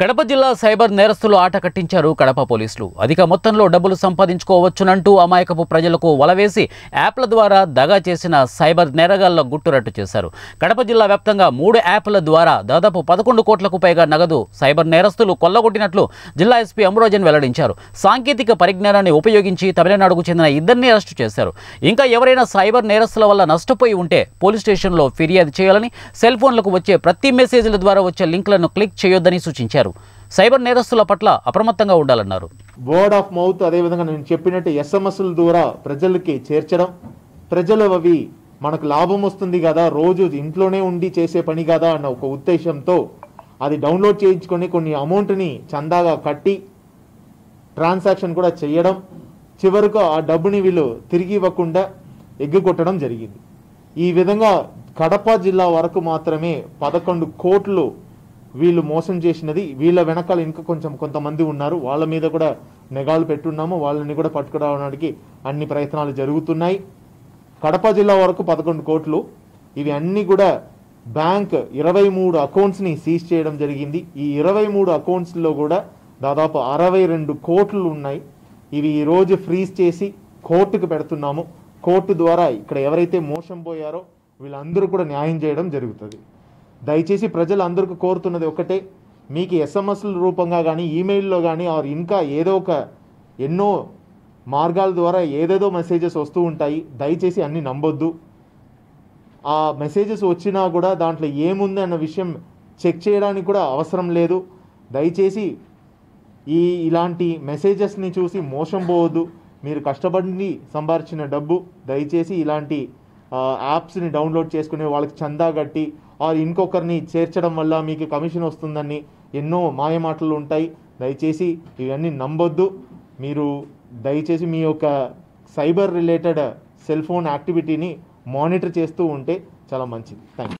కడప జిల్లా సైబర్ నేరస్తులు ఆట కట్టించారు కడప పోలీసులు అధిక మొత్తంలో డబ్బులు సంపాదించుకోవచ్చునంటూ అమాయకపు ప్రజలకు వలవేసి యాప్ల ద్వారా దగా చేసిన సైబర్ నేరగాళ్ల గుట్టురట్టు చేశారు కడప జిల్లా వ్యాప్తంగా మూడు యాప్ల ద్వారా దాదాపు పదకొండు కోట్లకు పైగా నగదు సైబర్ నేరస్తులు కొల్లగొట్టినట్లు జిల్లా ఎస్పీ అమరోజన్ వెల్లడించారు సాంకేతిక పరిజ్ఞానాన్ని ఉపయోగించి తమిళనాడుకు చెందిన ఇద్దరిని అరెస్టు చేశారు ఇంకా ఎవరైనా సైబర్ నేరస్తుల వల్ల నష్టపోయి ఉంటే పోలీస్ స్టేషన్లో ఫిర్యాదు చేయాలని సెల్ ఫోన్లకు వచ్చే ప్రతి మెసేజ్ల ద్వారా వచ్చే లింక్లను క్లిక్ చేయొద్దని సూచించారు తెలిపారు సైబర్ నేరస్తుల పట్ల అప్రమత్తంగా ఉండాలన్నారు వర్డ్ ఆఫ్ మౌత్ అదేవిధంగా నేను చెప్పినట్టు ఎస్ఎంఎస్ల ద్వారా ప్రజలకి చేర్చడం ప్రజలు అవి మనకు లాభం వస్తుంది కదా రోజు ఇంట్లోనే ఉండి చేసే పని కదా అన్న ఒక ఉద్దేశంతో అది డౌన్లోడ్ చేయించుకొని కొన్ని అమౌంట్ని చందాగా కట్టి ట్రాన్సాక్షన్ కూడా చేయడం చివరకు ఆ డబ్బుని వీళ్ళు తిరిగి ఇవ్వకుండా ఎగ్గుకొట్టడం జరిగింది ఈ విధంగా కడప జిల్లా వరకు మాత్రమే పదకొండు కోట్లు వీళ్ళు మోసం చేసినది వీళ్ళ వెనకాల ఇంకా కొంచెం కొంతమంది ఉన్నారు వాళ్ళ మీద కూడా నిఘాలు పెట్టున్నాము వాళ్ళని కూడా పట్టుకురావడానికి అన్ని ప్రయత్నాలు జరుగుతున్నాయి కడప జిల్లా వరకు పదకొండు కోట్లు ఇవి అన్నీ కూడా బ్యాంక్ ఇరవై మూడు అకౌంట్స్ని సీజ్ చేయడం జరిగింది ఈ ఇరవై మూడు అకౌంట్స్లో కూడా దాదాపు అరవై రెండు కోట్లు ఉన్నాయి ఇవి ఈరోజు ఫ్రీజ్ చేసి కోర్టుకు పెడుతున్నాము కోర్టు ద్వారా ఇక్కడ ఎవరైతే మోసం పోయారో వీళ్ళందరూ కూడా న్యాయం చేయడం జరుగుతుంది దయచేసి ప్రజలు అందరికీ కోరుతున్నది ఒకటే మీకు ఎస్ఎంఎస్ల రూపంగా కానీ ఈమెయిల్లో కానీ ఆరు ఇంకా ఏదో ఒక ఎన్నో మార్గాల ద్వారా ఏదేదో మెసేజెస్ వస్తూ ఉంటాయి దయచేసి అన్ని నమ్మొద్దు ఆ మెసేజెస్ వచ్చినా కూడా దాంట్లో ఏముంది అన్న విషయం చెక్ చేయడానికి కూడా అవసరం లేదు దయచేసి ఈ ఇలాంటి మెసేజెస్ని చూసి మోసం పోవద్దు మీరు కష్టపడి సంపాదించిన డబ్బు దయచేసి ఇలాంటి యాప్స్ని డౌన్లోడ్ చేసుకునే వాళ్ళకి చందా కట్టి ఆరు ఇంకొకరిని చేర్చడం వల్ల మీకు కమిషన్ వస్తుందని ఎన్నో మాయమాటలు ఉంటాయి దయచేసి ఇవన్నీ నమ్మొద్దు మీరు దయచేసి మీ యొక్క సైబర్ రిలేటెడ్ సెల్ ఫోన్ యాక్టివిటీని మానిటర్ చేస్తూ ఉంటే చాలా మంచిది థ్యాంక్ యూ